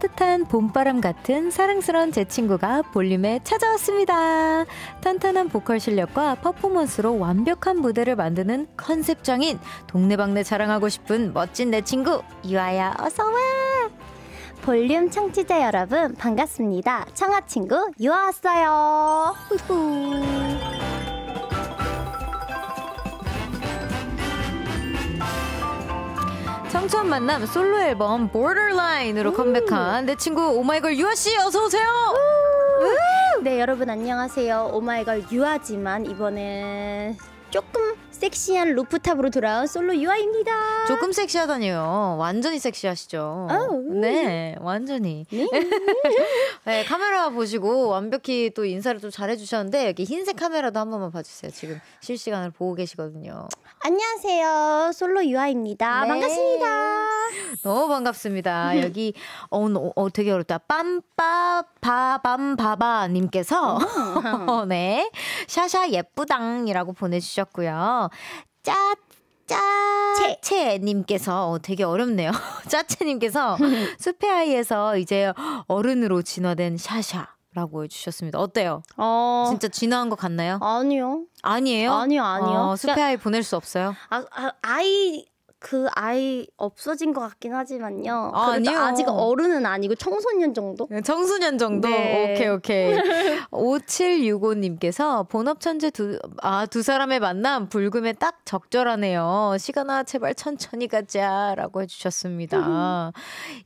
따뜻한 봄바람 같은 사랑스러운 제 친구가 볼륨에 찾아왔습니다. 탄탄한 보컬 실력과 퍼포먼스로 완벽한 무대를 만드는 컨셉장인 동네방네 자랑하고 싶은 멋진 내 친구 유아야 어서와! 볼륨 청취자 여러분 반갑습니다. 청아 친구 유아 왔어요. 후후. 청춘 만남 솔로 앨범 Borderline으로 컴백한 내 친구 오마이걸 유아 씨 어서 오세요. 네 여러분 안녕하세요. 오마이걸 유아지만 이번엔 조금 섹시한 루프탑으로 돌아온 솔로 유아입니다. 조금 섹시하다니요. 완전히 섹시하시죠. 아 네, 예. 완전히. 네. 네, 카메라 보시고 완벽히 또 인사를 좀 잘해주셨는데 여기 흰색 카메라도 한 번만 봐주세요. 지금 실시간으로 보고 계시거든요. 안녕하세요, 솔로 유아입니다. 네. 반갑습니다. 너무 반갑습니다. 네. 여기 어, 어 되게 어렵다. 빰빠바밤바바 님께서 어, 네. 샤샤 예쁘당이라고 보내 주셨고요. 짜 짜채 님께서 어, 되게 어렵네요. 짜채 님께서 숲의 아이에서 이제 어른으로 진화된 샤샤 라고 해주셨습니다. 어때요? 어... 진짜 진화한 것 같나요? 아니요. 아니에요? 아니요, 아니요. 어, 숲의 그러니까... 아이 보낼 수 없어요? 아, 아, 이 아이, 그 아이 없어진 것 같긴 하지만요. 음. 아, 니요 아직 어른은 아니고 청소년 정도? 네, 청소년 정도? 네. 오케이, 오케이. 5765님께서 본업천재 두, 아, 두 사람의 만남 불금에 딱 적절하네요. 시간아, 제발 천천히 가자. 라고 해주셨습니다. 음.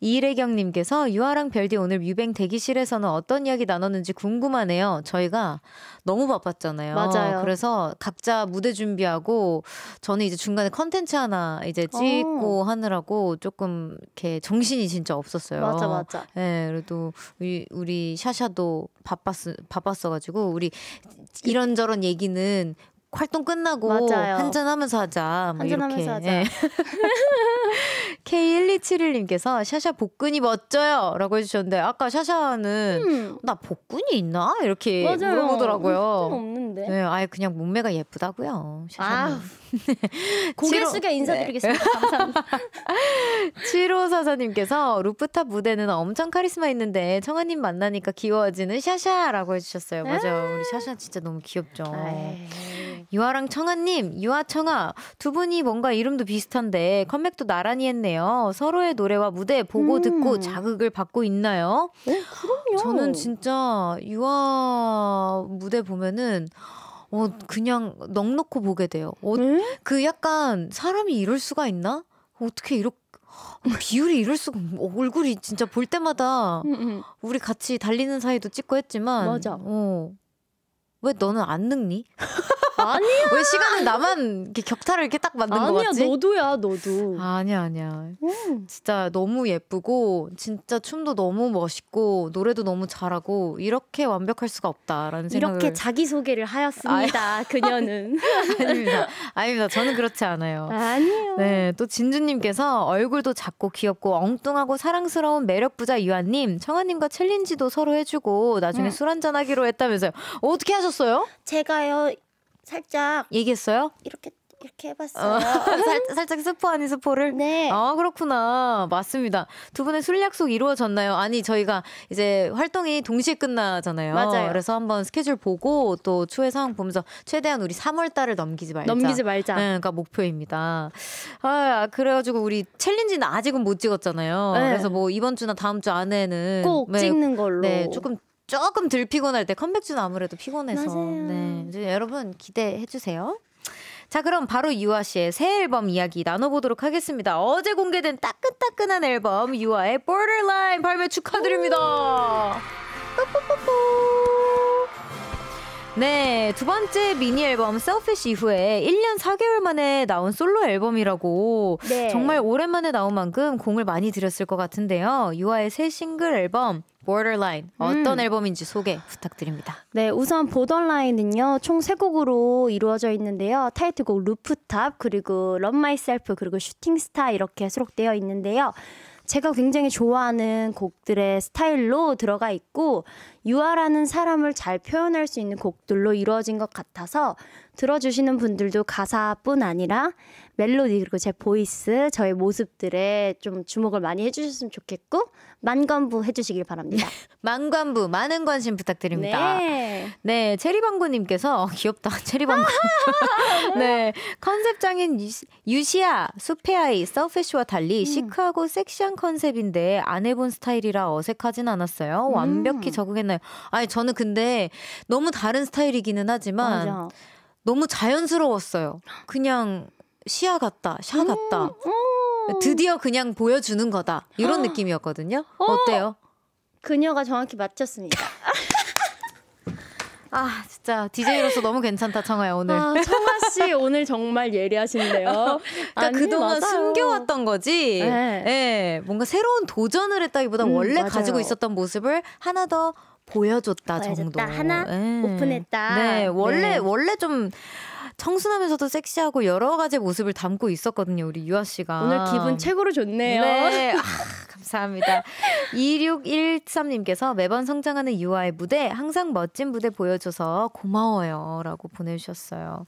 이래경님께서 유아랑 별디 오늘 유뱅 대기실에서는 어떤 이야기 나눴는지 궁금하네요. 저희가 너무 바빴잖아요. 맞아요. 그래서 각자 무대 준비하고 저는 이제 중간에 컨텐츠 하나 이제 이제 네, 어. 찍고 오. 하느라고 조금 이렇게 정신이 진짜 없었어요. 맞아 맞아. 네, 그래도 우리, 우리 샤샤도 바빴 바빴어가지고 우리 이런저런 얘기는 활동 끝나고 한잔 하면서 하자. 한잔 하면서 하자. 네. K1271님께서 샤샤 복근이 멋져요! 라고 해주셨는데, 아까 샤샤는 음. 나 복근이 있나? 이렇게 맞아요. 물어보더라고요. 음, 없는데. 네, 아예 그냥 몸매가 예쁘다고요. 샤샤는. 아우. 네. 고개 숙여 네. 인사드리겠습니다. 감사합니다. 7호 사사님께서 루프탑 무대는 엄청 카리스마 있는데 청아님 만나니까 귀여워지는 샤샤라고 해주셨어요. 맞아요. 아. 우리 샤샤 진짜 너무 귀엽죠. 에이. 아, 예. 유아랑 청아님, 유아 청아 두 분이 뭔가 이름도 비슷한데 컴백도 나란히 했네요. 서로의 노래와 무대 보고 음. 듣고 자극을 받고 있나요? 네, 그럼요. 저는 진짜 유아 무대 보면은 어 그냥 넉넉히 보게 돼요. 어, 음? 그 약간 사람이 이럴 수가 있나? 어떻게 이렇게 비율이 이럴 수가 얼굴이 진짜 볼 때마다 우리 같이 달리는 사이도 찍고 했지만 맞아. 어. 왜 너는 안 늙니? 아니야. 왜시간을 나만 이렇게 격차를 이렇게 딱 만든 거야 아니야, 너도야, 너도. 아, 아니야, 아니야. 음. 진짜 너무 예쁘고 진짜 춤도 너무 멋있고 노래도 너무 잘하고 이렇게 완벽할 수가 없다라는 생각을 이렇게 자기 소개를 하였습니다. 아유. 그녀는. 아닙니다. 아닙니다. 저는 그렇지 않아요. 아니요. 네, 또 진주님께서 얼굴도 작고 귀엽고 엉뚱하고 사랑스러운 매력 부자 유아님, 청아님과 챌린지도 서로 해주고 나중에 음. 술 한잔 하기로 했다면서요. 어떻게 하셨어요? 제가요 살짝 얘기했어요? 이렇게 이렇게 해봤어요. 어, 음. 살, 살짝 스포 아닌 스포를? 네. 아, 그렇구나. 맞습니다. 두 분의 술 약속 이루어졌나요? 아니, 저희가 이제 활동이 동시에 끝나잖아요. 맞아요. 그래서 한번 스케줄 보고 또 추후의 상황 보면서 최대한 우리 3월달을 넘기지 말자. 넘기지 말자. 네, 그러니까 목표입니다. 아, 그래가지고 우리 챌린지는 아직은 못 찍었잖아요. 네. 그래서 뭐 이번 주나 다음 주 안에는 꼭 네, 찍는 걸로. 네, 조금 조금 덜 피곤할 때 컴백주는 아무래도 피곤해서 맞아요. 네 여러분 기대해 주세요. 자 그럼 바로 유아 씨의 새 앨범 이야기 나눠보도록 하겠습니다. 어제 공개된 따끈따끈한 앨범 유아의 Borderline 발매 축하드립니다. 뽀뽀뽀뽀. 네, 두 번째 미니 앨범 셀피시 이후에 1년 4개월 만에 나온 솔로 앨범이라고 네. 정말 오랜만에 나온 만큼 공을 많이 들였을 것 같은데요. 유아의 새 싱글 앨범 Borderline 음. 어떤 음. 앨범인지 소개 부탁드립니다. 네, 우선 Borderline은요 총3 곡으로 이루어져 있는데요. 타이틀곡 루프탑 그리고 Love Myself 그리고 슈팅스타 이렇게 수록되어 있는데요. 제가 굉장히 좋아하는 곡들의 스타일로 들어가 있고 유아라는 사람을 잘 표현할 수 있는 곡들로 이루어진 것 같아서 들어주시는 분들도 가사뿐 아니라 멜로디 그리고 제 보이스, 저의 모습들에 좀 주목을 많이 해주셨으면 좋겠고 만관부 해주시길 바랍니다. 네. 만관부 많은 관심 부탁드립니다. 네, 네 체리방구님께서 귀엽다 체리방구. 네 컨셉장인 유시아 수페아이 서페쉬와 달리 음. 시크하고 섹시한 컨셉인데 안 해본 스타일이라 어색하진 않았어요. 음. 완벽히 적응했나요? 아니 저는 근데 너무 다른 스타일이기는 하지만. 맞아. 너무 자연스러웠어요. 그냥 시야 같다, 샤 음, 같다. 어. 드디어 그냥 보여주는 거다. 이런 아. 느낌이었거든요. 어. 어때요? 그녀가 정확히 맞췄습니다. 아 진짜 DJ로서 너무 괜찮다 청아야 오늘. 아, 청아 씨 오늘 정말 예리하신데요. 그러니까 아니, 그동안 맞아요. 숨겨왔던 거지. 네. 네. 뭔가 새로운 도전을 했다기보다 음, 원래 맞아요. 가지고 있었던 모습을 하나 더 보여줬다, 정도. 하나 네. 오픈했다. 네, 네. 원래 네. 원래 좀 청순하면서도 섹시하고 여러 가지 모습을 담고 있었거든요, 우리 유아 씨가. 오늘 기분 최고로 좋네요. 네. 아, 감사합니다. 2613님께서 매번 성장하는 유아의 무대, 항상 멋진 무대 보여줘서 고마워요. 라고 보내주셨어요.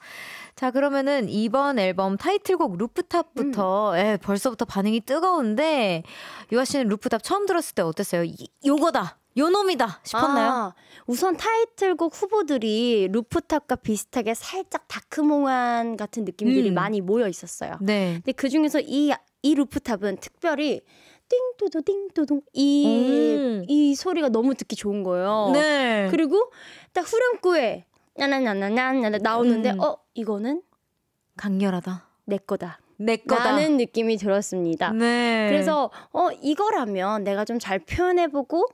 자, 그러면은 이번 앨범 타이틀곡 루프탑부터, 음. 예, 벌써부터 반응이 뜨거운데, 유아 씨는 루프탑 처음 들었을 때 어땠어요? 이, 요거다! 요 놈이다 싶었나요? 아, 우선 타이틀곡 후보들이 루프탑과 비슷하게 살짝 다크몽환 같은 느낌들이 음. 많이 모여 있었어요. 네. 근데 그 중에서 이, 이 루프탑은 특별히 띵뚜도 띵뚜둥 이이 음. 소리가 너무 듣기 좋은 거예요. 네. 그리고 딱 후렴구에 나나나나나 나오는데 음. 어 이거는 강렬하다. 내 거다. 내 거다. 라는 느낌이 들었습니다. 네. 그래서 어 이거라면 내가 좀 잘 표현해보고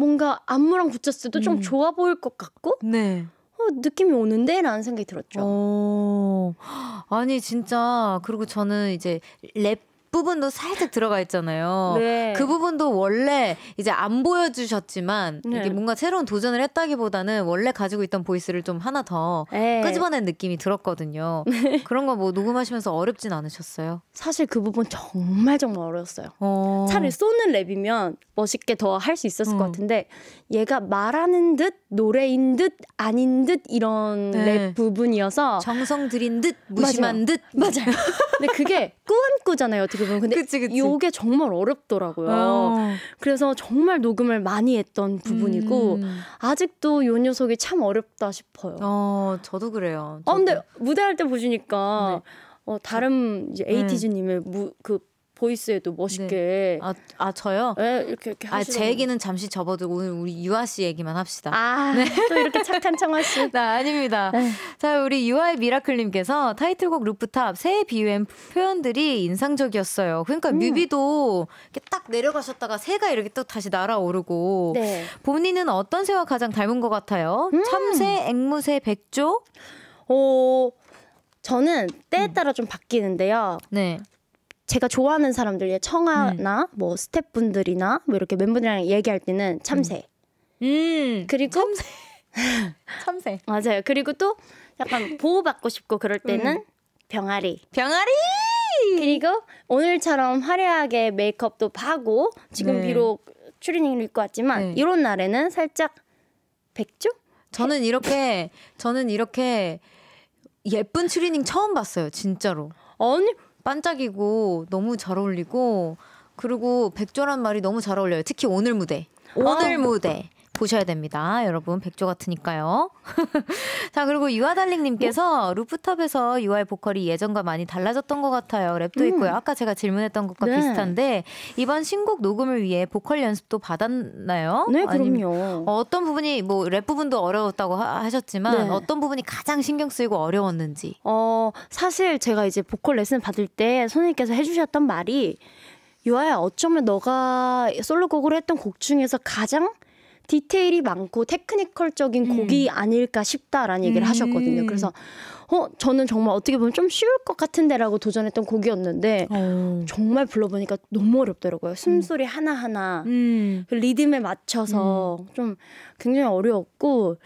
뭔가 안무랑 붙였을 때도 음. 좀 좋아 보일 것 같고 네. 어, 느낌이 오는데? 라는 생각이 들었죠. 오, 어. 아니, 진짜. 그리고 저는 이제 랩 뒷부분도 살짝 들어가 있잖아요. 네. 그 부분도 원래 이제 안 보여주셨지만 네. 이게 뭔가 새로운 도전을 했다기보다는 원래 가지고 있던 보이스를 좀 하나 더 네. 끄집어낸 느낌이 들었거든요. 네. 그런 거 뭐 녹음하시면서 어렵진 않으셨어요? 사실 그 부분 정말 정말 어려웠어요. 어... 차를 쏘는 랩이면 멋있게 더 할 수 있었을 음. 것 같은데 얘가 말하는 듯 노래인 듯 아닌 듯 이런 네. 랩 부분이어서 정성 들인 듯 무심한 맞아요. 듯 맞아요. 근데 그게 꾸안꾸잖아요. 어떻게 보면 근데 그치, 그치. 요게 정말 어렵더라고요. 어. 그래서 정말 녹음을 많이 했던 부분이고 음. 아직도 요 녀석이 참 어렵다 싶어요. 어, 저도 그래요. 저도. 아 근데 무대할 때 보시니까 네. 어, 다른 이제 에이티즈님의 네. 무, 그 보이스에도 멋있게. 네. 아, 아 저요? 네, 이렇게 이렇게 아, 제 얘기는 잠시 접어두고 오늘 우리 유아 씨 얘기만 합시다. 아, 네. 또 이렇게 착한 청아 씨. 나 네, 아닙니다. 네. 자, 우리 유아의 미라클님께서 타이틀곡 루프탑 새해 비유엔 표현들이 인상적이었어요. 그러니까 음. 뮤비도 이렇게 딱 내려가셨다가 새가 이렇게 또 다시 날아오르고. 네. 본인은 어떤 새와 가장 닮은 것 같아요? 음. 참새, 앵무새, 백조? 오, 저는 때에 따라 좀 바뀌는데요. 네. 제가 좋아하는 사람들, 청아나 음. 뭐 스태프분들이나 뭐 이렇게 멤버들이랑 얘기할 때는 참새. 음. 음. 그리고 참새. 참새. 맞아요. 그리고 또 약간 보호받고 싶고 그럴 때는 음. 병아리. 병아리! 그리고 오늘처럼 화려하게 메이크업도 하고 지금 네. 비록 추리닝을 입고 왔지만 네. 이런 날에는 살짝 백조? 저는 이렇게 저는 이렇게 예쁜 추리닝 처음 봤어요, 진짜로. 아니 반짝이고 너무 잘 어울리고 그리고 백조란 말이 너무 잘 어울려요. 특히 오늘 무대. 아. 오늘 아. 무대. 보셔야 됩니다. 여러분 백조 같으니까요. 자 그리고 유아달링님께서 어? 루프탑에서 유아의 보컬이 예전과 많이 달라졌던 것 같아요. 랩도 음. 있고요. 아까 제가 질문했던 것과 네. 비슷한데 이번 신곡 녹음을 위해 보컬 연습도 받았나요? 네, 그럼요. 어떤 부분이 뭐 랩 부분도 어려웠다고 하, 셨지만 네. 어떤 부분이 가장 신경 쓰이고 어려웠는지. 어 사실 제가 이제 보컬 레슨 받을 때 선생님께서 해주셨던 말이 유아야 어쩌면 너가 솔로곡으로 했던 곡 중에서 가장 디테일이 많고 테크니컬적인 음. 곡이 음. 아닐까 싶다라는 얘기를 음. 하셨거든요. 그래서 어 저는 정말 어떻게 보면 좀 쉬울 것 같은데라고 도전했던 곡이었는데 오. 어. 정말 불러보니까 너무 어렵더라고요. 음. 숨소리 음. 하나 하나 그 리듬에 맞춰서 음. 좀 굉장히 어려웠고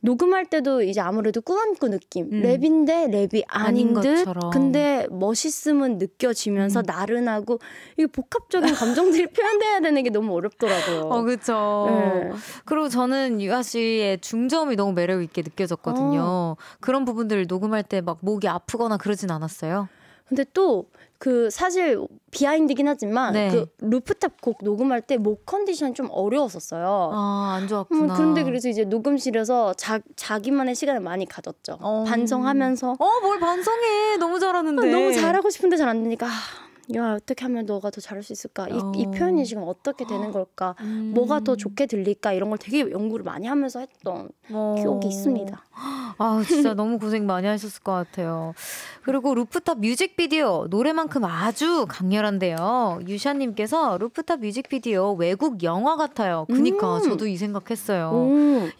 녹음할 때도 이제 아무래도 꾸안꾸 느낌 음. 랩인데 랩이 아닌, 아닌 듯 것처럼. 근데 멋있음은 느껴지면서 음. 나른하고 이게 복합적인 감정들이 표현돼야 되는 게 너무 어렵더라고요. 어 그렇죠. 네. 그리고 저는 유아 씨의 중점이 너무 매력 있게 느껴졌거든요. 어. 그런 부분들을 녹음할 때 막 목이 아프거나 그러진 않았어요. 근데 또그 사실 비하인드긴 하지만 네. 그 루프탑 곡 녹음할 때 목 컨디션이 좀 어려웠었어요. 아, 안 좋았구나. 음, 그런데 그래서 이제 녹음실에서 자, 자기만의 시간을 많이 가졌죠. 어. 반성하면서 어, 뭘 반성해. 너무 잘하는데. 어, 너무 잘하고 싶은데 잘 안 되니까. 아, 야 어떻게 하면 너가 더 잘할 수 있을까 이, 이 어. 표현이 지금 어떻게 되는 걸까 음. 뭐가 더 좋게 들릴까 이런 걸 되게 연구를 많이 하면서 했던 어. 기억이 있습니다 아, 진짜 너무 고생 많이 하셨을 것 같아요. 그리고 루프탑 뮤직비디오 노래만큼 아주 강렬한데요. 유샤 님께서 루프탑 뮤직비디오 외국 영화 같아요. 그니까 음. 저도 이 생각했어요.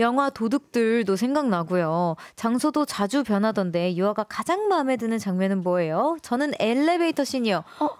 영화 도둑들도 생각나고요. 장소도 자주 변하던데 유아가 가장 마음에 드는 장면은 뭐예요? 저는 엘리베이터 신이요. 어?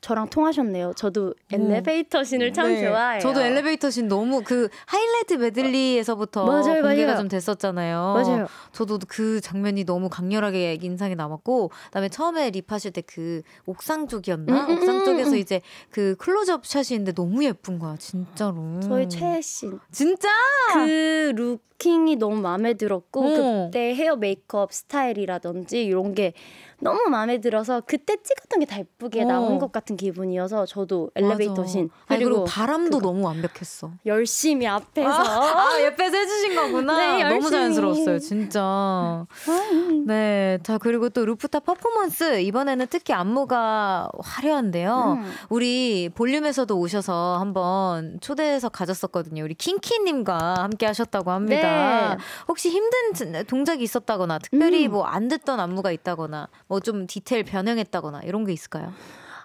저랑 통하셨네요. 저도 네. 엘리베이터 신을 참 네. 좋아해요. 저도 엘리베이터 신 너무 그 하이라이트 메들리에서부터 맞아요, 공개가 맞아요. 좀 됐었잖아요. 맞아요. 저도 그 장면이 너무 강렬하게 인상에 남았고 그다음에 처음에 립하실 때 그 옥상 쪽이었나? 음, 음 옥상 음, 쪽에서 음, 음, 이제 그 클로즈업 샷이있는데 너무 예쁜 거야, 진짜로. 저의 최애 씬. 진짜? 그 루킹이 너무 마음에 들었고 어. 그때 헤어 메이크업 스타일이라든지 이런 게 너무 마음에 들어서 그때 찍었던 게 다 예쁘게 어. 나온 것 같은 기분이어서 저도 엘리베이터 신 그리고, 그리고 바람도 그거. 너무 완벽했어. 열심히 앞에서 아, 아 옆에서 해주신 거구나. 네, 너무 자연스러웠어요, 진짜. 아, 음. 네, 자 그리고 또 루프탑 퍼포먼스 이번에는 특히 안무가 화려한데요. 음. 우리 볼륨에서도 오셔서 한번 초대해서 가졌었거든요. 우리 킹키님과 함께 하셨다고 합니다. 네. 혹시 힘든 동작이 있었다거나 특별히 음. 뭐안 듣던 안무가 있다거나 뭐좀 디테일 변형했다거나 이런 게 있을까요?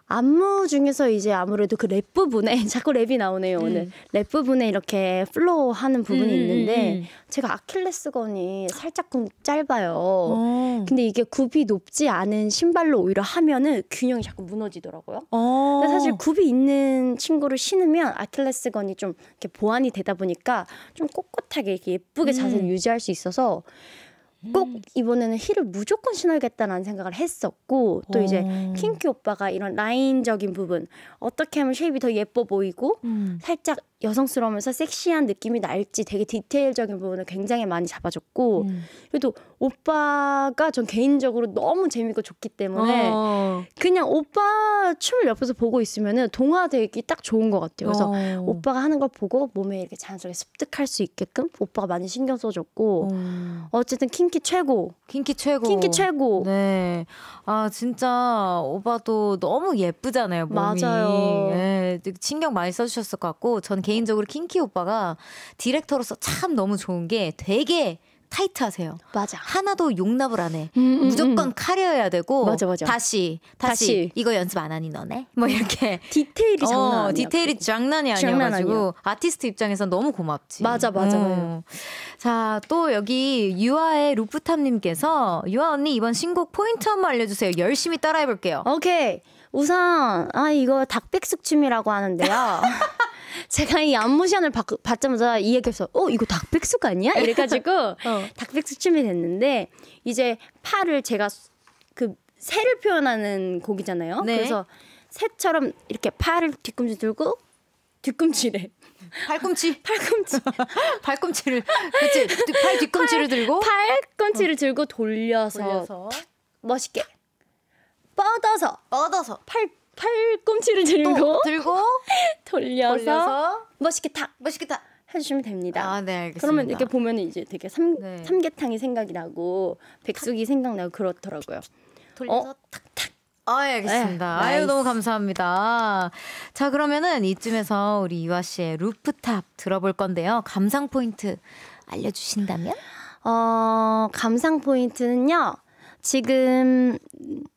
안무 중에서 이제 아무래도 그 랩 부분에 자꾸 랩이 나오네요 오늘 음. 랩 부분에 이렇게 플로우 하는 부분이 음. 음 있는데 음. 제가 아킬레스건이 살짝 좀 짧아요 오. 어. 근데 이게 굽이 높지 않은 신발로 오히려 하면은 균형이 자꾸 무너지더라고요 어. 근데 사실 굽이 있는 친구를 신으면 아킬레스건이 좀 이렇게 보완이 되다 보니까 좀 꼿꼿하게 이렇게 예쁘게 음. 자세를 유지할 수 있어서 꼭 음. 이번에는 힐을 무조건 신어야겠다는 생각을 했었고 또 이제 킹키 오빠가 이런 라인적인 부분 어떻게 하면 쉐입이 더 예뻐 보이고 음. 살짝 여성스러우면서 섹시한 느낌이 날지 되게 디테일적인 부분을 굉장히 많이 잡아줬고 음. 그래도 오빠가 전 개인적으로 너무 재밌고 좋기 때문에 어. 그냥 오빠 춤을 옆에서 보고 있으면은 동화되기 딱 좋은 것 같아요. 그래서 어. 오빠가 하는 걸 보고 몸에 이렇게 자연스럽게 습득할 수 있게끔 오빠가 많이 신경 써줬고 어. 어쨌든 킹키 최고. 킹키 최고. 킹키 최고. 네. 아 진짜 오빠도 너무 예쁘잖아요 몸이. 맞아요. 네. 신경 많이 써주셨을 것 같고 전 개인 개인적으로 킹키 오빠가 디렉터로서 참 너무 좋은 게 되게 타이트하세요. 맞아. 하나도 용납을 안 해. 음, 음, 음. 무조건 음. 카려야 되고. 맞아, 맞아. 다시, 다시, 다시. 이거 연습 안 하니 너네? 뭐 이렇게. 디테일이 어, 장난 아니야. 디테일이 장난이 아니어가지고 아티스트 입장에선 너무 고맙지. 맞아, 맞아. 어. 자, 또 여기 유아의 루프탑님께서 유아 언니 이번 신곡 포인트 한번 알려주세요. 열심히 따라해볼게요. 오케이. 우선 아 이거 닭백숙 춤이라고 하는데요. 제가 이 안무시안을 받, 받자마자 이 얘기해서 어 이거 닭백숙 아니야? 이래가지고 어. 닭백숙 춤이 됐는데 이제 팔을 제가 그 새를 표현하는 곡이잖아요. 네. 그래서 새처럼 이렇게 팔을 뒤꿈치 들고 뒤꿈치래. 팔꿈치. 팔꿈치. 팔꿈치를 그치 팔 뒤꿈치를 팔, 들고 팔꿈치를 어. 들고 돌려서, 돌려서. 멋있게 뻗어서 뻗어서 팔 팔꿈치를 들고 들고 돌려서, 돌려서 멋있게 탁 멋있게 탁 해주시면 됩니다. 아, 네, 알겠습니다. 그러면 이렇게 보면 이제 되게 삼, 네. 삼계탕이 생각이 나고 백숙이 탁. 생각나고 그렇더라고요. 돌려서 어? 탁탁. 아, 예, 알겠습니다. 에이, 네, 아유, 너무 감사합니다. 자, 그러면은 이쯤에서 우리 이화 씨의 루프탑 들어볼 건데요. 감상 포인트 알려주신다면? 어, 감상 포인트는요. 지금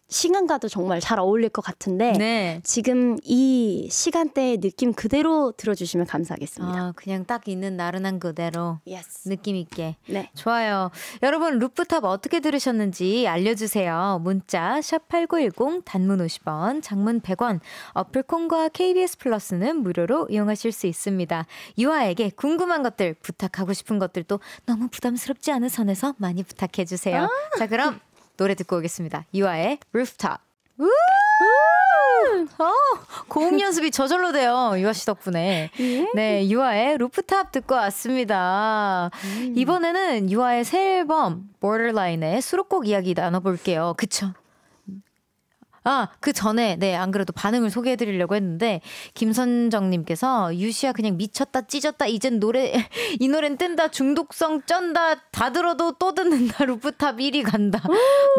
시간과도 정말 잘 어울릴 것 같은데 네. 지금 이 시간대의 느낌 그대로 들어주시면 감사하겠습니다. 아, 그냥 딱 있는 나른한 그대로 yes. 느낌 있게. 네. 좋아요. 여러분 루프탑 어떻게 들으셨는지 알려주세요. 문자 샵 #8910 단문 50원, 장문 100원. 어플 콘과 KBS 플러스는 무료로 이용하실 수 있습니다. 유아에게 궁금한 것들 부탁하고 싶은 것들도 너무 부담스럽지 않은 선에서 많이 부탁해 주세요. 아. 자 그럼. 노래 듣고 오겠습니다. 이화의 r o o f 루프탑. 우! 어, 고음 연습이 저절로 돼요. 유아 씨 덕분에. 예? 네, 유아의 루프탑 듣고 왔습니다. 음. 이번에는 유아의 새 앨범 Borderline의 수록곡 이야기 나눠볼게요. 그쵸? 아, 그 전에 네, 안 그래도 반응을 소개해 드리려고 했는데 김선정 님께서 유시야 그냥 미쳤다 찢었다 이젠 노래 이 노래는 뜬다 중독성 쩐다 다 들어도 또 듣는다 루프탑 1위 간다.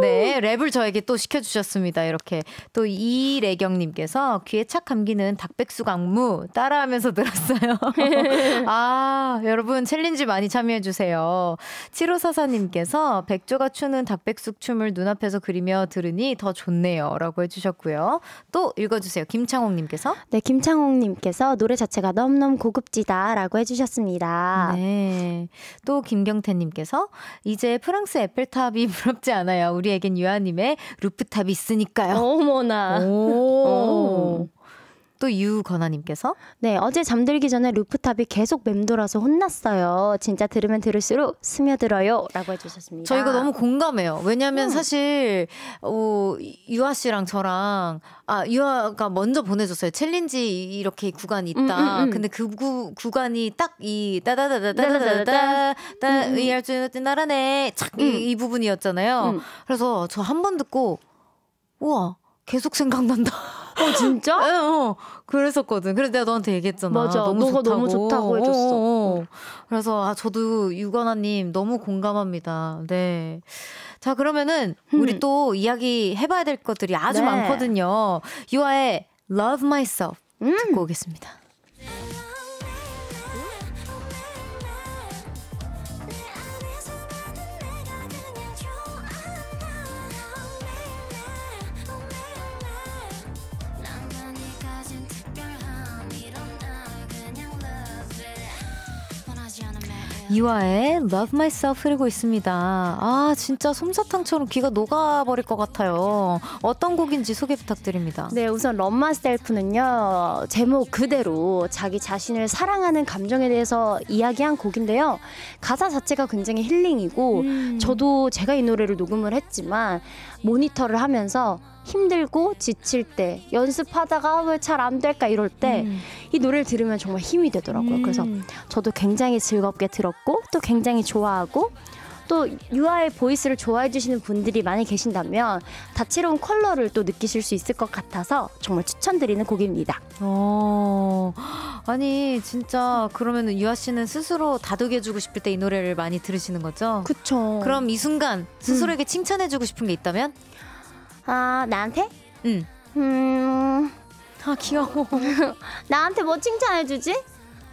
네, 랩을 저에게 또 시켜 주셨습니다. 이렇게 또 이래경 님께서 귀에 착 감기는 닭백숙 악무 따라하면서 들었어요. 아, 여러분 챌린지 많이 참여해 주세요. 7544 님께서 백조가 추는 닭백숙 춤을 눈앞에서 그리며 들으니 더 좋네요라고 주셨고 해주셨고요. 또 읽어주세요. 김창옥님께서. 네, 김창옥님께서 노래 자체가 넘넘 고급지다라고 해주셨습니다. 네. 또 김경태님께서 이제 프랑스 에펠탑이 부럽지 않아요. 우리에겐 유아님의 루프탑이 있으니까요. 어머나. 오. 오. 어. 또 유건아님께서 네 어제 잠들기 전에 루프탑이 계속 맴돌아서 혼났어요. 진짜 들으면 들을수록 스며들어요라고 해주셨습니다. 저희가 너무 공감해요. 왜냐하면 음. 사실 어, 유아 씨랑 저랑 아 유아가 먼저 보내줬어요. 챌린지 이렇게 구간이 있다. 음, 음, 음, 근데 그 구, 구간이 딱 이 따다다다다다다다 음, 음. 이할줄 나라네 착이 부분이었잖아요. 그래서 저 한 번 듣고 우와 계속 생각난다. 어 진짜? 네, 어. 그랬었거든. 그래서 내가 너한테 얘기했잖아. 맞아. 너무 너가 좋다고. 너무 좋다고 해줬어. 어, 어. 어. 그래서 아 저도 유건아님 너무 공감합니다. 네. 자 그러면은 음. 우리 또 이야기 해봐야 될 것들이 아주 네. 많거든요. 유아의 Love Myself 음. 듣고 오겠습니다. 이화의 Love Myself 흐르고 있습니다. 아 진짜 솜사탕처럼 귀가 녹아버릴 것 같아요. 어떤 곡인지 소개 부탁드립니다. 네 우선 Love Myself는요 제목 그대로 자기 자신을 사랑하는 감정에 대해서 이야기한 곡인데요. 가사 자체가 굉장히 힐링이고 음. 저도 제가 이 노래를 녹음을 했지만 모니터를 하면서 힘들고 지칠 때 연습하다가 왜 잘 안 될까 이럴 때이 음. 노래를 들으면 정말 힘이 되더라고요. 음. 그래서 저도 굉장히 즐겁게 들었고 또 굉장히 좋아하고 또 유아의 보이스를 좋아해 주시는 분들이 많이 계신다면 다채로운 컬러를 또 느끼실 수 있을 것 같아서 정말 추천드리는 곡입니다. 어, 아니 진짜 그러면 은 유아 씨는 스스로 다독여주고 싶을 때 이 노래를 많이 들으시는 거죠? 그쵸. 그럼 이 순간 스스로에게 음. 칭찬해주고 싶은 게 있다면? 아 나한테? 응. 음. 아 귀여워. 나한테 뭐 칭찬해주지?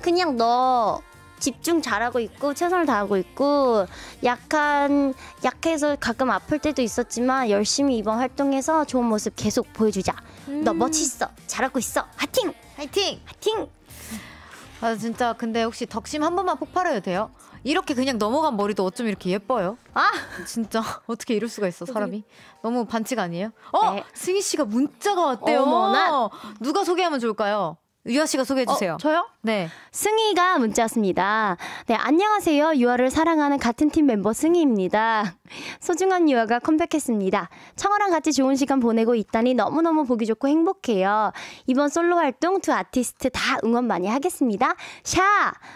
그냥 너 집중 잘하고 있고 최선을 다하고 있고 약한 약해서 가끔 아플 때도 있었지만 열심히 이번 활동에서 좋은 모습 계속 보여주자. 음. 너 멋있어. 잘하고 있어. 화팅. 화이팅. 화팅. 아 진짜 근데 혹시 덕심 한 번만 폭발해도 돼요? 이렇게 그냥 넘어간 머리도 어쩜 이렇게 예뻐요? 아! 진짜 어떻게 이럴 수가 있어 사람이 너무 반칙 아니에요? 어! 네. 승희 씨가 문자가 왔대요 어머나. 누가 소개하면 좋을까요? 유아 씨가 소개해 어, 주세요. 어, 저요? 네. 승희가 문자 왔습니다. 네, 안녕하세요. 유아를 사랑하는 같은 팀 멤버 승희입니다. 소중한 유아가 컴백했습니다. 청아랑 같이 좋은 시간 보내고 있다니 너무너무 보기 좋고 행복해요. 이번 솔로 활동 두 아티스트 다 응원 많이 하겠습니다. 샤!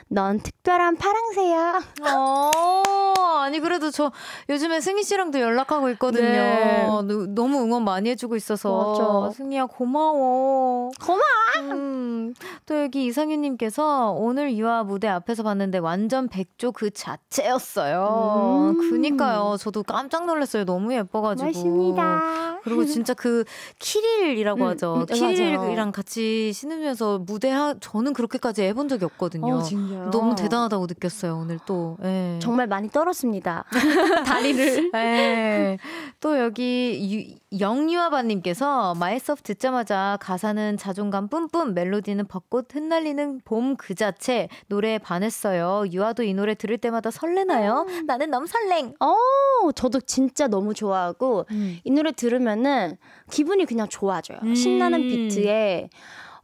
넌 특별한 파랑새야. 어, 아니 그래도 저 요즘에 승희 씨랑도 연락하고 있거든요. 네. 너무 응원 많이 해주고 있어서. 맞아. 승희야 고마워. 고마워. 음. 또 여기 이상윤님께서 오늘 유아 무대 앞에서 봤는데 완전 백조 그 자체였어요. 음. 그니까요. 저도 깜짝 놀랐어요. 너무 예뻐가지고. 멋있니다 그리고 진짜 그 키릴이라고 음, 하죠. 키릴이랑 음, 같이 신으면서 무대 하, 저는 그렇게까지 해본 적이 없거든요. 어, 너무 대단하다고 느꼈어요. 오늘 또. 에. 예. 정말 많이 떨었습니다. 다리를. 예. 또 여기 영유아반님께서 마이 서프 듣자마자 가사는 자존감 뿜뿜 멜로디 이 가지는 벚꽃 흩날리는 봄 그 자체 노래에 반했어요. 유아도 이 노래 들을 때마다 설레나요? 음. 나는 너무 설랭. 어, 저도 진짜 너무 좋아하고 음. 이 노래 들으면은 기분이 그냥 좋아져요. 음. 신나는 비트에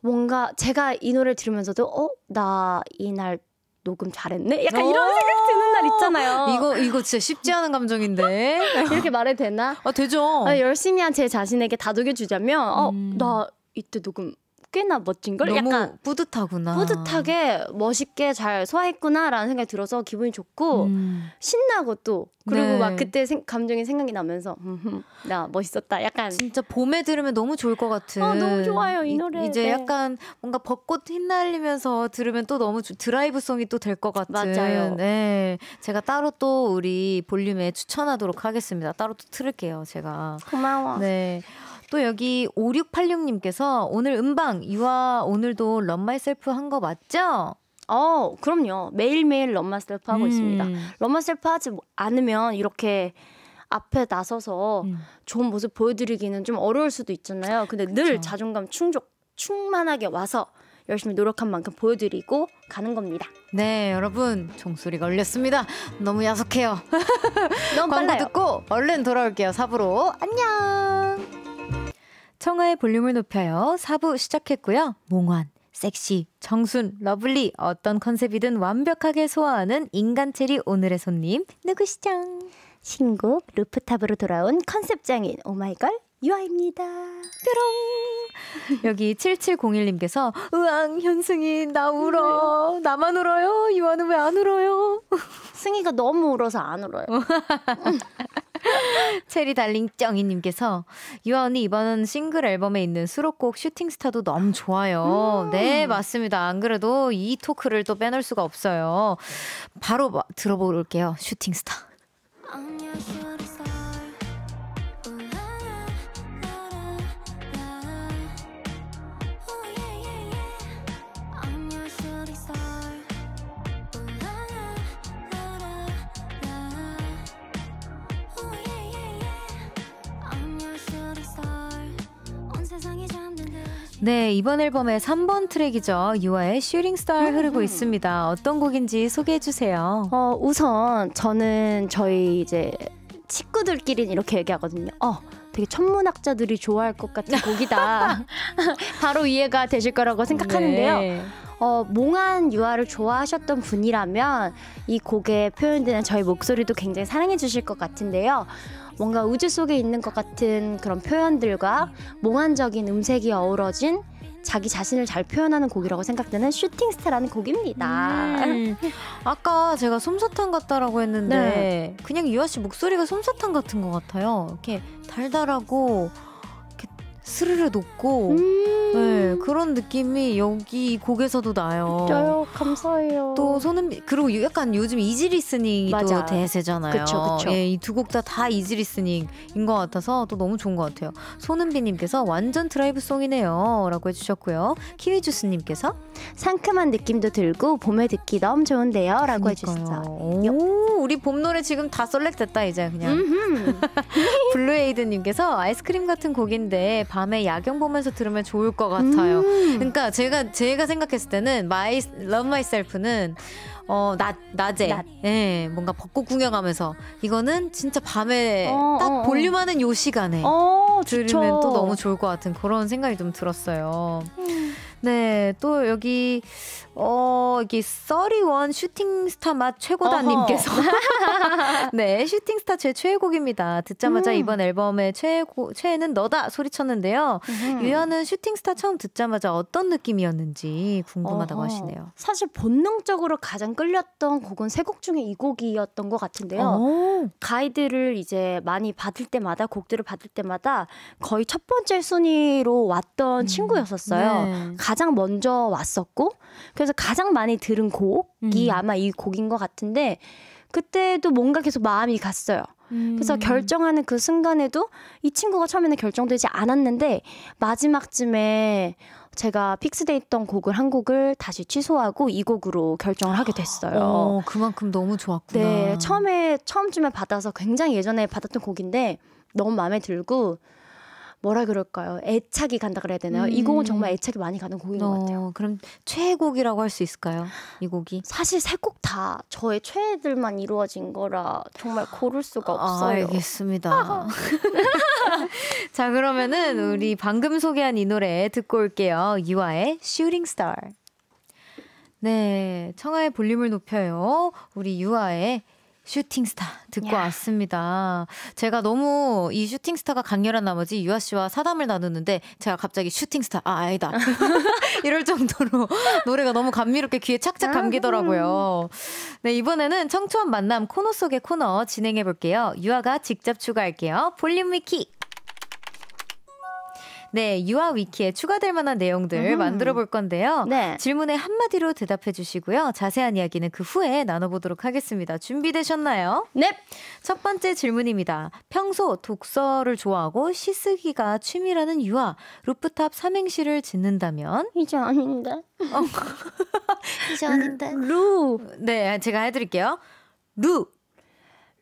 뭔가 제가 이 노래를 들으면서도 어, 나 이날 녹음 잘했네? 약간 어. 이런 생각 드는 날 있잖아요. 이거, 이거 진짜 쉽지 않은 감정인데. 이렇게 말해도 되나? 아, 되죠. 아, 열심히 한 제 자신에게 다독여주자면, 어, 음. 어, 나 이때 녹음 꽤나 멋진 걸 약간 뿌듯하구나. 뿌듯하게 멋있게 잘 소화했구나라는 생각이 들어서 기분이 좋고 음. 신나고 또 그리고 네. 막 그때 생, 감정이 생각이 나면서 나 멋있었다. 약간 진짜 봄에 들으면 너무 좋을 것 같은. 아 너무 좋아요 이 노래. 이, 제 네. 약간 뭔가 벚꽃 흩날리면서 들으면 또 너무 드라이브송이 또 될 것 같은. 맞아요. 네, 제가 따로 또 우리 볼륨에 추천하도록 하겠습니다. 따로 또 틀을게요 제가. 고마워. 네. 또 여기 5686님께서 오늘 음방 유아 오늘도 럼마이셀프 한 거 맞죠? 어, 그럼요. 매일매일 럼마셀프 하고 음. 있습니다. 럼마셀프 하지 않으면 이렇게 앞에 나서서 음. 좋은 모습 보여드리기는 좀 어려울 수도 있잖아요. 근데 그쵸. 늘 자존감 충족 충만하게 와서 열심히 노력한 만큼 보여드리고 가는 겁니다. 네, 여러분 종소리가 울렸습니다. 너무 야속해요. 너무 빨라 듣고 얼른 돌아올게요. 사부로 안녕. 청하의 볼륨을 높여요. 4부 시작했고요. 몽환, 섹시, 청순, 러블리 어떤 컨셉이든 완벽하게 소화하는 인간체리 오늘의 손님 누구시죠? 신곡 루프탑으로 돌아온 컨셉장인 오마이걸 유아입니다. 뾰롱! 여기 7701님께서, 으앙, 현승이, 나 울어. 음. 나만 울어요? 유아는 왜 안 울어요? 승이가 너무 울어서 안 울어요. 체리 달링 쩡이님께서 유아 언니 이번 싱글 앨범에 있는 수록곡 슈팅스타도 너무 좋아요. 음. 네 맞습니다. 안 그래도 이 토크를 또 빼놓을 수가 없어요. 바로 들어볼게요. 슈팅스타. 네, 이번 앨범의 3번 트랙이죠. 유아의 슈링 스타 흐르고 음. 있습니다. 어떤 곡인지 소개해 주세요. 어, 우선 저는 저희 이제 친구들끼리는 이렇게 얘기하거든요. 어, 되게 천문학자들이 좋아할 것 같은 곡이다. 바로 이해가 되실 거라고 생각하는데요. 네. 어, 몽환 유아를 좋아하셨던 분이라면 이 곡에 표현되는 저희 목소리도 굉장히 사랑해 주실 것 같은데요. 뭔가 우주 속에 있는 것 같은 그런 표현들과 몽환적인 음색이 어우러진 자기 자신을 잘 표현하는 곡이라고 생각되는 슈팅스타라는 곡입니다. 음. 아까 제가 솜사탕 같다라고 했는데 네. 그냥 유아 씨 목소리가 솜사탕 같은 것 같아요. 이렇게 달달하고 스르르 녹고 음~ 네, 그런 느낌이 여기 곡에서도 나요. 진짜요? 감사해요. 또 손은 그리고 약간 요즘 이지리스닝이 맞아. 또 대세잖아요. 그쵸, 그 예, 이 두 곡 다 다 이지리스닝인 것 같아서 또 너무 좋은 것 같아요. 손은비님께서 완전 드라이브 송이네요라고 해주셨고요. 키위주스님께서 상큼한 느낌도 들고 봄에 듣기 너무 좋은데요라고 해주셨어요. 오, 우리 봄 노래 지금 다 셀렉됐다 이제 그냥. 블루에이드님께서 아이스크림 같은 곡인데 밤에 야경 보면서 들으면 좋을 것 같아요. 음. 그러니까 제가 제가 생각했을 때는 마이 러브 마이셀프는 어, 낮, 낮에. 낮. 예, 뭔가 벚꽃 구경하면서. 이거는 진짜 밤에 어, 딱 어, 어. 볼륨 하는 요 시간에. 어, 들으면 좋죠. 또 너무 좋을 것 같은 그런 생각이 좀 들었어요. 음. 네, 또 여기 어 여기 써리원 슈팅스타 맛 최고다님께서 네 슈팅스타 제 최애곡입니다. 듣자마자 음. 이번 앨범의 최고 최애는 너다 소리쳤는데요. 음. 유연은 슈팅스타 처음 듣자마자 어떤 느낌이었는지 궁금하다고 어허. 하시네요. 사실 본능적으로 가장 끌렸던 곡은 세 곡 중에 이 곡이었던 것 같은데요. 오. 어. 가이드를 이제 많이 받을 때마다 곡들을 받을 때마다 거의 첫 번째 순위로 왔던 음. 친구였었어요. 네. 가장 먼저 왔었고 그래서 가장 많이 들은 곡이 음. 아마 이 곡인 것 같은데 그때도 뭔가 계속 마음이 갔어요. 음. 그래서 결정하는 그 순간에도 이 친구가 처음에는 결정되지 않았는데 마지막쯤에 제가 픽스돼 있던 곡을 한 곡을 다시 취소하고 이 곡으로 결정을 하게 됐어요. 어, 그만큼 너무 좋았구나. 네, 처음에 처음쯤에 받아서 굉장히 예전에 받았던 곡인데 너무 마음에 들고 뭐라 그럴까요? 애착이 간다 그래야 되나요? 음. 이 곡은 음. 정말 애착이 많이 가는 곡인 어, 것 같아요. 그럼 최애곡이라고 할 수 있을까요? 이 곡이? 사실 세 곡 다 저의 최애들만 이루어진 거라 정말 고를 수가 아, 없어요. 아, 알겠습니다. 자, 그러면은 우리 방금 소개한 이 노래 듣고 올게요. 유아의 Shooting Star. 네, 청하의 볼륨을 높여요. 우리 유아의 슈팅스타 듣고 야. 왔습니다. 제가 너무 이 슈팅스타가 강렬한 나머지 유아 씨와 사담을 나누는데 제가 갑자기 슈팅스타 아 아니다 이럴 정도로 노래가 너무 감미롭게 귀에 착착 감기더라고요. 네 이번에는 청초한 만남 코너 속의 코너 진행해 볼게요. 유아가 직접 추가할게요. 볼륨 위키. 네, 유아 위키에 추가될 만한 내용들 음. 만들어 볼 건데요. 네. 질문에 한마디로 대답해 주시고요. 자세한 이야기는 그 후에 나눠보도록 하겠습니다. 준비되셨나요? 네. 첫 번째 질문입니다. 평소 독서를 좋아하고 시쓰기가 취미라는 유아, 루프탑 삼행시를 짓는다면? 이제 아닌데. 어. 이제 아닌데. 루. 네, 제가 해드릴게요. 루.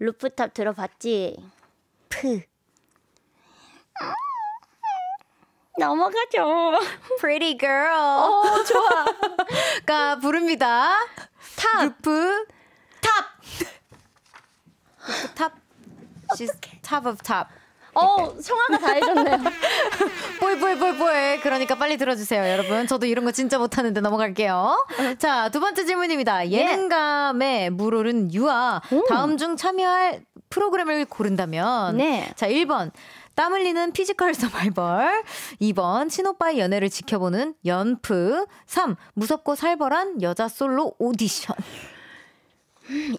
루프탑 들어봤지? 푸. 넘어가죠. Pretty girl. 어, 좋아.가 부릅니다. 탑. 루프 탑. 루프 탑. She's top of top. 어, 성화가 다 해줬네요. 보이, 보이, 보이, 보이. 그러니까 빨리 들어주세요, 여러분. 저도 이런 거 진짜 못하는데 넘어갈게요. 어. 자, 두 번째 질문입니다. 예. 예능감에 물오른 유아. 다음 중 참여할 프로그램을 고른다면. 네. 자, 1번. 땀 흘리는 피지컬 서바이벌. 2번, 친오빠의 연애를 지켜보는 연프. 3. 무섭고 살벌한 여자 솔로 오디션.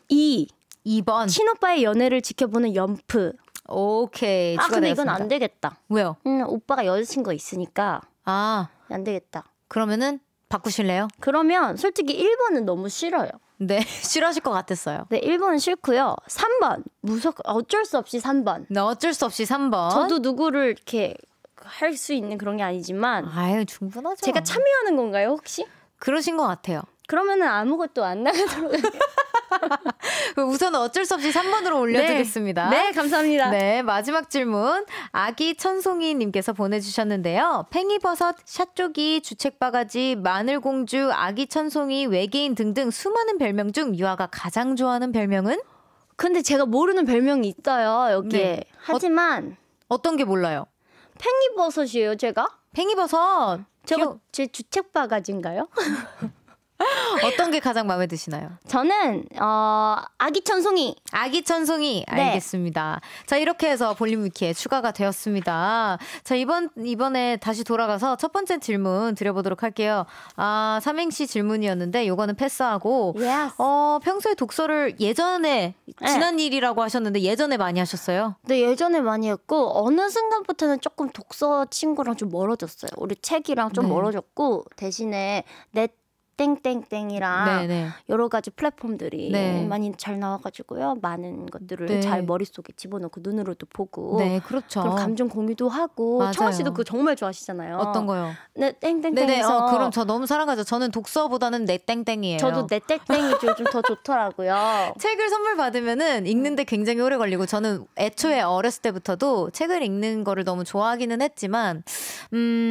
2. 2번. 친오빠의 연애를 지켜보는 연프. 오케이. 아, 근데 되었습니다. 이건 안 되겠다. 왜요? 음, 오빠가 여자친구 있으니까. 아. 안 되겠다. 그러면은 바꾸실래요? 그러면 솔직히 1번은 너무 싫어요. 네, 싫어하실 것 같았어요. 네, 1번은 싫고요. 3번. 무섭 어쩔 수 없이 3번. 네, 어쩔 수 없이 3번. 저도 누구를 이렇게 할 수 있는 그런 게 아니지만 아유, 충분하죠. 제가 참여하는 건가요, 혹시? 그러신 것 같아요. 그러면은 아무것도 안 나가도록 우선 어쩔 수 없이 3번으로 올려드리겠습니다 네, 네 감사합니다. 네, 마지막 질문. 아기 천송이님께서 보내주셨는데요. 팽이버섯, 샷조기, 주책바가지, 마늘공주, 아기 천송이, 외계인 등등 수많은 별명 중 유아가 가장 좋아하는 별명은? 근데 제가 모르는 별명이 있어요, 여기에. 네. 하지만. 어, 어떤 게 몰라요? 팽이버섯이에요, 제가? 팽이버섯. 저거 제 주책바가지인가요? 어떤 게 가장 마음에 드시나요? 저는 어 아기 천송이. 아기 천송이 네. 알겠습니다. 자 이렇게 해서 볼륨 위키에 추가가 되었습니다. 자 이번 이번에 다시 돌아가서 첫 번째 질문 드려보도록 할게요. 아 삼행시 질문이었는데 요거는 패스하고 yes. 어 평소에 독서를 예전에 네. 지난 네. 일이라고 하셨는데 예전에 많이 하셨어요? 네 예전에 많이 했고 어느 순간부터는 조금 독서 친구랑 좀 멀어졌어요. 우리 책이랑 좀 네. 멀어졌고 대신에 내 땡땡땡이랑 네네. 여러 가지 플랫폼들이 네. 많이 잘 나와가지고요 많은 것들을 네. 잘 머릿속에 집어넣고 눈으로도 보고 네 그렇죠 그럼 감정 공유도 하고 맞아요. 청아 씨도 그 정말 좋아하시잖아요 어떤 거요? 네 땡땡땡에서 네, 네, 어, 그럼 저 너무 사랑하죠 저는 독서보다는 내 땡땡이에요 저도 내 땡땡이죠 좀더 좋더라고요 책을 선물 받으면은 읽는데 음. 굉장히 오래 걸리고 저는 애초에 어렸을 때부터도 책을 읽는 거를 너무 좋아하기는 했지만 음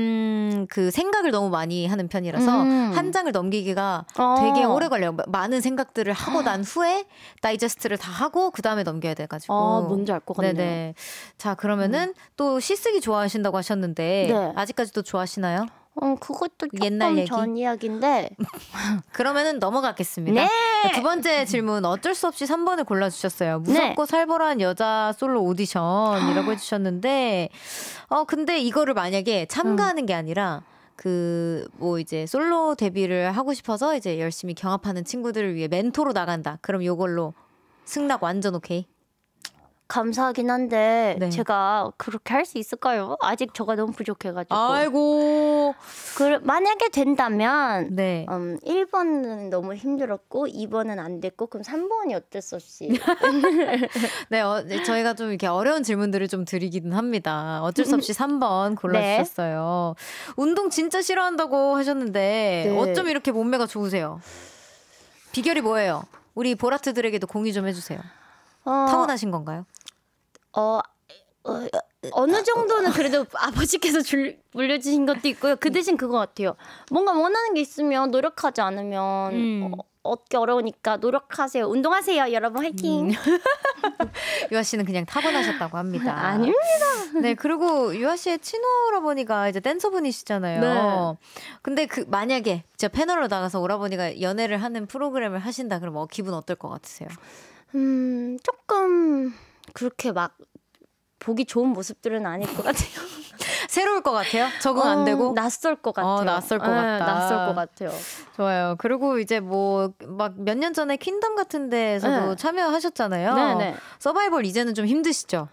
그 생각을 너무 많이 하는 편이라서 음. 한 장을 넘기 넘기기가 어. 되게 오래 걸려요. 많은 생각들을 하고 난 후에 다이제스트를 다 하고 그 다음에 넘겨야 돼가지고. 아, 뭔지 알 것 같네요. 네네. 자 그러면은 음. 또 시쓰기 좋아하신다고 하셨는데 네. 아직까지도 좋아하시나요? 어, 그것도 옛날 얘기? 전 이야기인데. 그러면은 넘어가겠습니다. 네! 두 번째 질문 어쩔 수 없이 3번을 골라 주셨어요. 무섭고 네. 살벌한 여자 솔로 오디션이라고 아. 해 주셨는데 어 근데 이거를 만약에 음. 참가하는 음. 게 아니라 그뭐 이제 솔로 데뷔를 하고 싶어서 이제 열심히 경합하는 친구들을 위해 멘토로 나간다. 그럼 요걸로 승낙 완전 오케이. 감사하긴 한데 네. 제가 그렇게 할 수 있을까요? 아직 저가 너무 부족해가지고. 아이고. 그 만약에 된다면 네. 음, 1번은 너무 힘들었고 2번은 안 됐고 그럼 3번이 어땠었지? 네, 어, 네, 저희가 좀 이렇게 어려운 질문들을 좀 드리기는 합니다. 어쩔 수 없이 3번 골라주셨어요. 네. 운동 진짜 싫어한다고 하셨는데 네. 어쩜 이렇게 몸매가 좋으세요? 비결이 뭐예요? 우리 보라트들에게도 공유 좀 해주세요. 어... 타고나신 건가요? 어, 어 어느 정도는 그래도 아버지께서 줄, 물려주신 것도 있고요. 그 대신 그거 같아요. 뭔가 원하는 게 있으면 노력하지 않으면 음. 어, 얻기 어려우니까 노력하세요. 운동하세요, 여러분 화이팅. 음. 유아 씨는 그냥 타고나셨다고 합니다. 아닙니다. 네, 그리고 유아 씨의 친오라버니가 이제 댄서분이시잖아요. 네. 근데 그 만약에 제가 패널로 나가서 오라버니가 연애를 하는 프로그램을 하신다 그러면 어, 기분 어떨 것 같으세요? 음, 조금 그렇게 막 보기 좋은 모습들은 아닐 것 같아요. 새로울 것 같아요. 적응 안 어, 되고 낯설 것 어, 같아요. 어, 낯설 것 네, 같다. 네, 낯설 것 같아요. 좋아요. 그리고 이제 뭐 막 몇 년 전에 퀸덤 같은 데에서도 네. 참여하셨잖아요. 네네. 네. 서바이벌 이제는 좀 힘드시죠?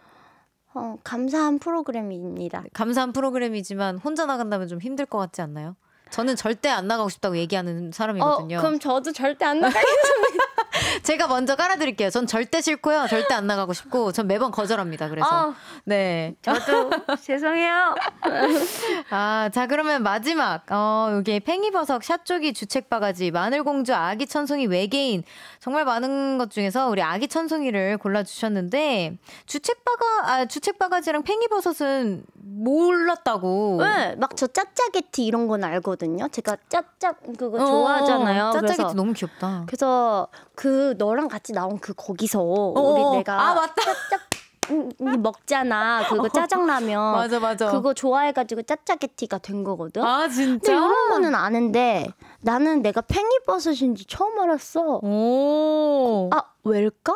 어, 감사한 프로그램입니다. 감사한 프로그램이지만 혼자 나간다면 좀 힘들 것 같지 않나요? 저는 절대 안 나가고 싶다고 얘기하는 사람이거든요. 어, 그럼 저도 절대 안 나가겠습니다. 제가 먼저 깔아드릴게요. 전 절대 싫고요. 절대 안 나가고 싶고, 전 매번 거절합니다. 그래서. 어, 네. 저도 죄송해요. 아, 자, 그러면 마지막. 어, 여기 팽이버섯, 샷조기, 주책바가지, 마늘공주, 아기 천송이, 외계인. 정말 많은 것 중에서 우리 아기 천송이를 골라주셨는데, 주책바가, 아, 주책바가지랑 팽이버섯은 몰랐다고. 네, 막 저 짜짜게티 이런 건 알거든. 있거든요. 제가 짜짝 그거 어, 좋아하잖아요. 짜짝이 너무 귀엽다. 그래서 그 너랑 같이 나온 그 거기서 어, 어 우리 어. 내가 아 맞다. 짜짝 먹잖아. 그거 어. 짜장라면. 맞아, 맞아. 그거 좋아해가지고 짜짜게티가 된 거거든. 아, 진짜? 근데 이런 거는 아는데 나는 내가 팽이버섯인지 처음 알았어. 오. 아, 왜일까?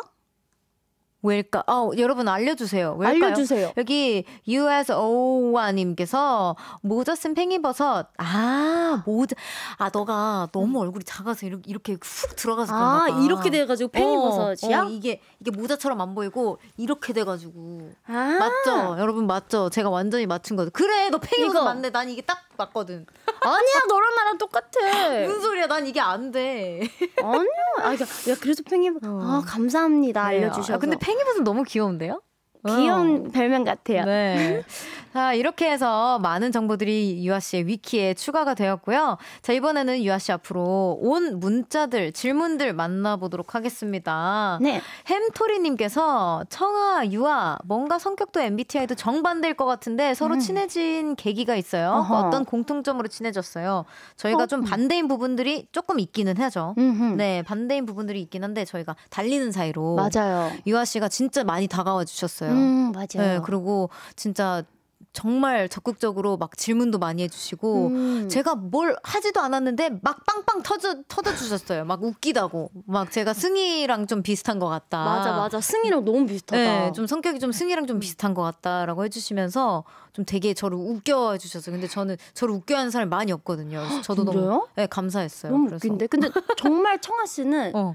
왜일까? 어, 여러분 알려주세요. 왜일까요? 알려주세요. 여기 USO와님께서 모자 쓴 팽이버섯. 아, 모자. 아, 너가 너무 음. 얼굴이 작아서 이렇게, 이렇게 훅 들어가서 아, 그런가 봐. 이렇게 돼가지고 어, 팽이버섯이야? 어, 어, 이게, 이게 모자처럼 안 보이고 이렇게 돼가지고. 아~ 맞죠? 여러분 맞죠? 제가 완전히 맞춘 거죠. 그래, 너 팽이버섯 이거. 맞네. 난 이게 딱 맞거든. 아니야 너랑 나랑 똑같아. 무슨 소리야? 난 이게 안 돼. 아니야. 아, 야, 야 그래서 팽이버 어. 아 감사합니다 네, 알려주셔서. 아, 근데 팽이버섯 너무 귀여운데요? 귀여운 어. 별명 같아요. 네. 자, 이렇게 해서 많은 정보들이 유아 씨의 위키에 추가가 되었고요. 자, 이번에는 유아 씨 앞으로 온 문자들, 질문들 만나보도록 하겠습니다. 네. 햄토리님께서 청아, 유아, 뭔가 성격도 MBTI도 정반대일 것 같은데 서로 음. 친해진 계기가 있어요. 어허. 어떤 공통점으로 친해졌어요. 저희가 어. 좀 음. 반대인 부분들이 조금 있기는 하죠. 음흠. 네, 반대인 부분들이 있긴 한데 저희가 달리는 사이로. 맞아요. 유아 씨가 진짜 많이 다가와 주셨어요. 음, 맞아요. 네, 그리고 진짜 정말 적극적으로 막 질문도 많이 해주시고 음. 제가 뭘 하지도 않았는데 막 빵빵 터져 터져 주셨어요. 막 웃기다고 막 제가 승희랑 좀 비슷한 것 같다. 맞아 맞아 승희랑 너무 비슷하다. 네, 좀 성격이 좀 승희랑 좀 비슷한 것 같다라고 해주시면서 좀 되게 저를 웃겨 해주셔서 근데 저는 저를 웃겨 하는 사람이 많이 없거든요. 저도 너무 네, 감사했어요. 너무 그래서. 웃긴데 근데 정말 청아 씨는. 어.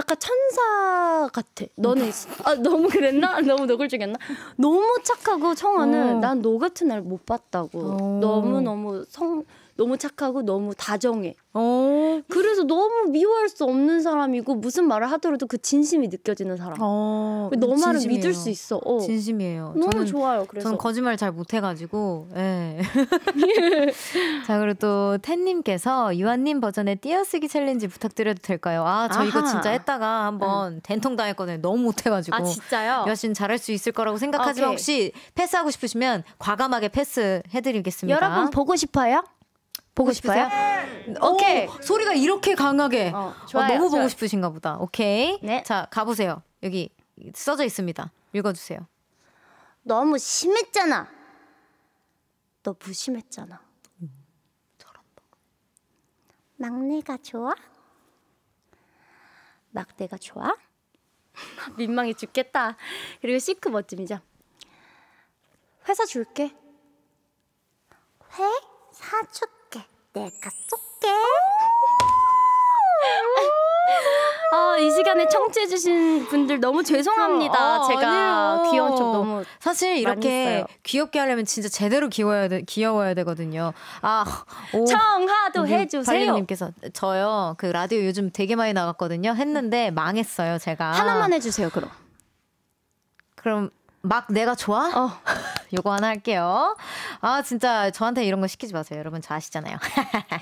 약간 천사 같아. 너는 음. 아 너무 그랬나? 너무 노골적이었나? 너무 착하고 청아는 어. 난너 같은 날 못 봤다고. 어. 너무 너무 성 너무 착하고 너무 다정해. 어. 그래서 너무 미워할 수 없는 사람이고 무슨 말을 하더라도 그 진심이 느껴지는 사람. 어. 그 너 말을 진심이에요. 믿을 수 있어. 어. 진심이에요. 너무 저는, 좋아요. 그래서 저는 거짓말 잘 못해가지고. 예. 자 그리고 또 텐님께서 유한님 버전의 띄어쓰기 챌린지 부탁드려도 될까요? 아 저 이거 진짜 했다가 한번 음. 된통 당했거든요. 너무 못해가지고. 아 진짜요? 여신 잘할 수 있을 거라고 생각하지만 오케이. 혹시 패스하고 싶으시면 과감하게 패스 해드리겠습니다. 여러분 보고 싶어요? 보고 싶어요? 오케이. 오, 소리가 이렇게 강하게. 어, 어 좋아요, 어, 너무 좋아요. 보고 싶으신가 보다. 오케이. 네. 자, 가보세요. 여기 써져 있습니다. 읽어주세요. 너무 심했잖아. 너 무심했잖아. 잘한다. 막내가 좋아? 막내가 좋아? 민망해 죽겠다. 그리고 시크 멋짐이죠. 회사 줄게. 회? 사초 내가 쏠게. 아, 이 시간에 청취해주신 분들 너무 죄송합니다. 아, 제가 아니요 귀여운 척 너무. 사실 이렇게 귀엽게 하려면 진짜 제대로 귀여워야, 되, 귀여워야 되거든요. 아, 오. 청하도 해주세요. 님께서 저요, 그 라디오 요즘 되게 많이 나갔거든요. 했는데 망했어요, 제가. 하나만 해주세요, 그럼. 그럼 막 내가 좋아? 어. 요거 하나 할게요. 아, 진짜 저한테 이런 거 시키지 마세요. 여러분 저 아시잖아요.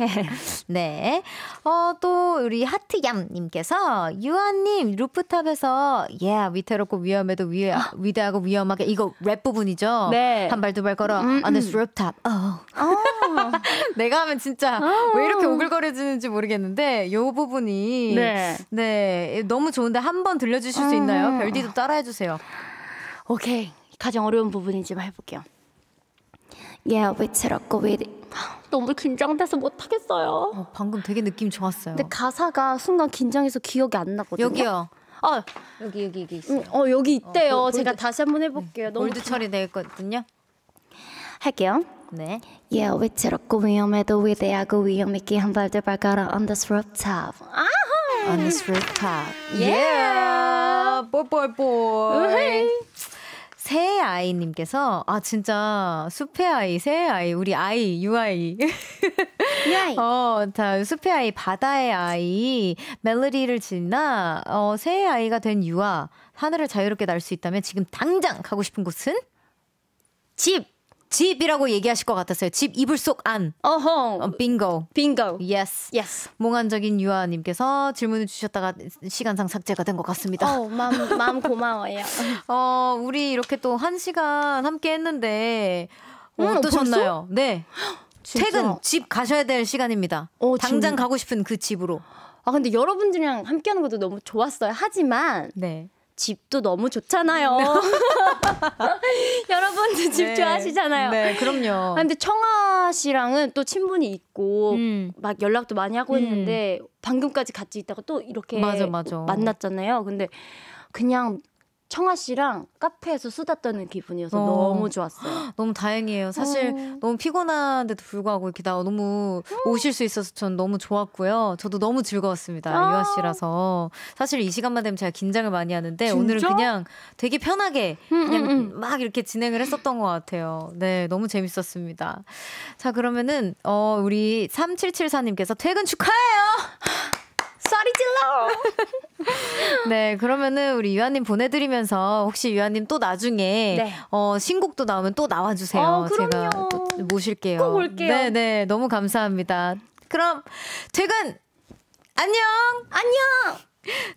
네. 어, 또 우리 하트얌님께서 유아님 루프탑에서 예 yeah, 위태롭고 위험해도 위, 위대하고 위험하게 이거 랩 부분이죠. 네. 한 발 두 발 걸어 음, 아 o 음. 루프탑. 어. 어. 내가 하면 진짜 어. 왜 이렇게 오글거려지는지 모르겠는데 요 부분이 네, 네 너무 좋은데 한 번 들려주실 수 있나요? 아. 별디도 따라해주세요. 오케이. 가장 어려운 부분이지만 해볼게요. Yeah, we t up with it. 너무 긴장돼서 못하겠어요. 어, 방금 되게 느낌 좋았어요. 근데 가사가 순간 긴장해서 기억이 안 나거든요. 여기요. 어, 여기 여기 여기 있어요. 음, 어, 여기 어, 있대요. 어, 골드, 제가 다시 한번 해볼게요. 네, 골드 처리돼 있거든요. 할게요. 네. Yeah, we t up 위험해도 위대하고 위험있기 한 발들 발가락 on this rooftop. 아 On this rooftop. Yeah, yeah. boy boy boy. 새 아이님께서 아 진짜 숲의 아이, 새 아이, 우리 아이, 유아이, 유아이, 어다 숲의 아이, 바다의 아이, 멜로디를 지나 어, 새 아이가 된 유아 하늘을 자유롭게 날 수 있다면 지금 당장 가고 싶은 곳은 집. 집이라고 얘기하실 것 같았어요. 집 이불 속 안. 어허. 어, 빙고. 빙고. 예스. 예스. 몽환적인 유아님께서 질문을 주셨다가 시간상 삭제가 된 것 같습니다. 어, 마음, 마음 고마워요. 어, 우리 이렇게 또 한 시간 함께 했는데 어, 음, 어떠셨나요? 벌써? 네. 퇴근, 집 가셔야 될 시간입니다. 어, 당장 진짜. 가고 싶은 그 집으로. 아, 근데 여러분들이랑 함께하는 것도 너무 좋았어요. 하지만. 네. 집도 너무 좋잖아요. 네. 여러분도 집 네. 좋아하시잖아요. 네, 그럼요. 아, 근데 청아 씨랑은 또 친분이 있고 음. 막 연락도 많이 하고 음. 있는데 방금까지 같이 있다가 또 이렇게 맞아, 맞아. 만났잖아요. 근데 그냥 청아 씨랑 카페에서 수다 떠는 기분이어서 어. 너무 좋았어요. 너무 다행이에요. 사실 어. 너무 피곤한데도 불구하고 이렇게 나 너무 어. 오실 수 있어서 전 너무 좋았고요. 저도 너무 즐거웠습니다. 아. 유아 씨라서 사실 이 시간만 되면 제가 긴장을 많이 하는데 진짜? 오늘은 그냥 되게 편하게 그냥 음, 음, 음. 막 이렇게 진행을 했었던 것 같아요. 네, 너무 재밌었습니다. 자 그러면은 어 우리 3774님께서 퇴근 축하해요. 소리 질러. 네, 그러면은 우리 유아님 보내드리면서 혹시 유아님 또 나중에 네. 어, 신곡도 나오면 또 나와주세요. 어, 제가 모실게요. 꼭 올게요. 네, 네, 너무 감사합니다. 그럼 퇴근 안녕 안녕.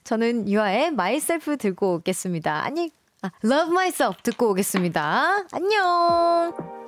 저는 유아의 마이셀프 들고 오겠습니다. 아니, 아, Love Myself 듣고 오겠습니다. 안녕.